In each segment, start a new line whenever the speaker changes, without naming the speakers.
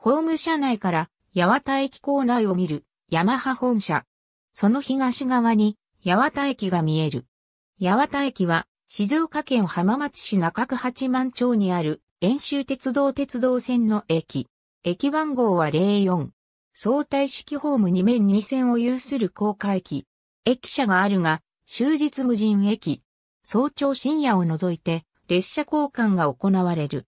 ホーム車内から八幡駅構内を見るヤマハ本社。その東側に八幡駅が見える。八幡駅は静岡県浜松市中区八幡町にある遠州鉄道鉄道線の駅。駅番号は04。相対式ホーム2面2線を有する高架駅。駅舎があるが、終日無人駅。早朝深夜を除いて列車交換が行われる。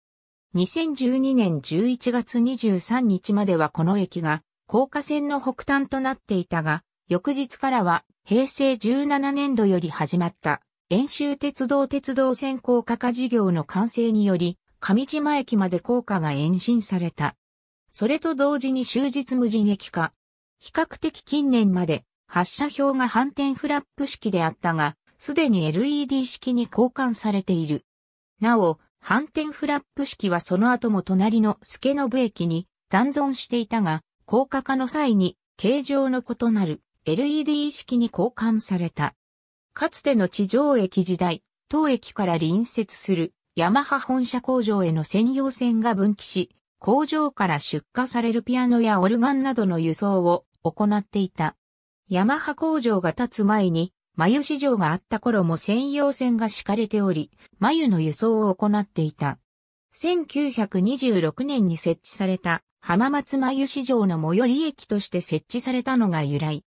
2012年11月23日まではこの駅が高架線の北端となっていたが、翌日からは平成17年度より始まった遠州鉄道鉄道線高架化事業の完成により、上島駅まで高架が延伸された。それと同時に終日無人駅化。比較的近年まで発射表が反転フラップ式であったが、すでに LED 式に交換されている。なお、反転フラップ式はその後も隣の助信駅に残存していたが、高架化の際に形状の異なる LED 式に交換された。かつての地上駅時代、当駅から隣接するヤマハ本社工場への専用線が分岐し、工場から出荷されるピアノやオルガンなどの輸送を行っていた。ヤマハ工場が建つ前に眉市場があった頃も専用線が敷かれており、眉の輸送を行っていた。1926年に設置された浜松眉市場の最寄り駅として設置されたのが由来。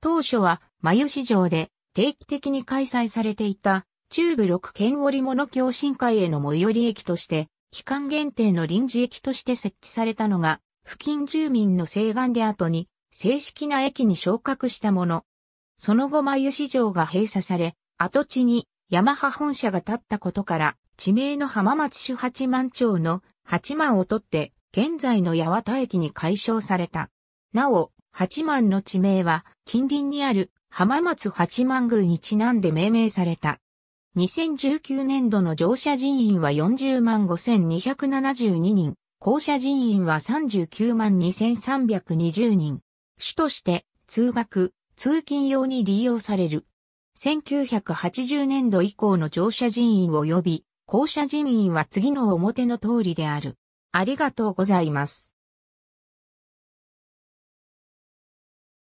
当初は眉市場で定期的に開催されていた中部六県織物共振会への最寄り駅として期間限定の臨時駅として設置されたのが付近住民の請願で後に正式な駅に昇格したもの。その後眉市場が閉鎖され、跡地にヤマハ本社が建ったことから、地名の浜松市八幡町の八幡を取って、現在の八幡駅に改称された。なお、八幡の地名は、近隣にある浜松八幡宮にちなんで命名された。2019年度の乗車人員は40万5272人、降車人員は39万2320人。主として、通学、通勤用に利用される。1980年度以降の乗車人員及び、降車人員は次の表の通りである。ありがとうございます。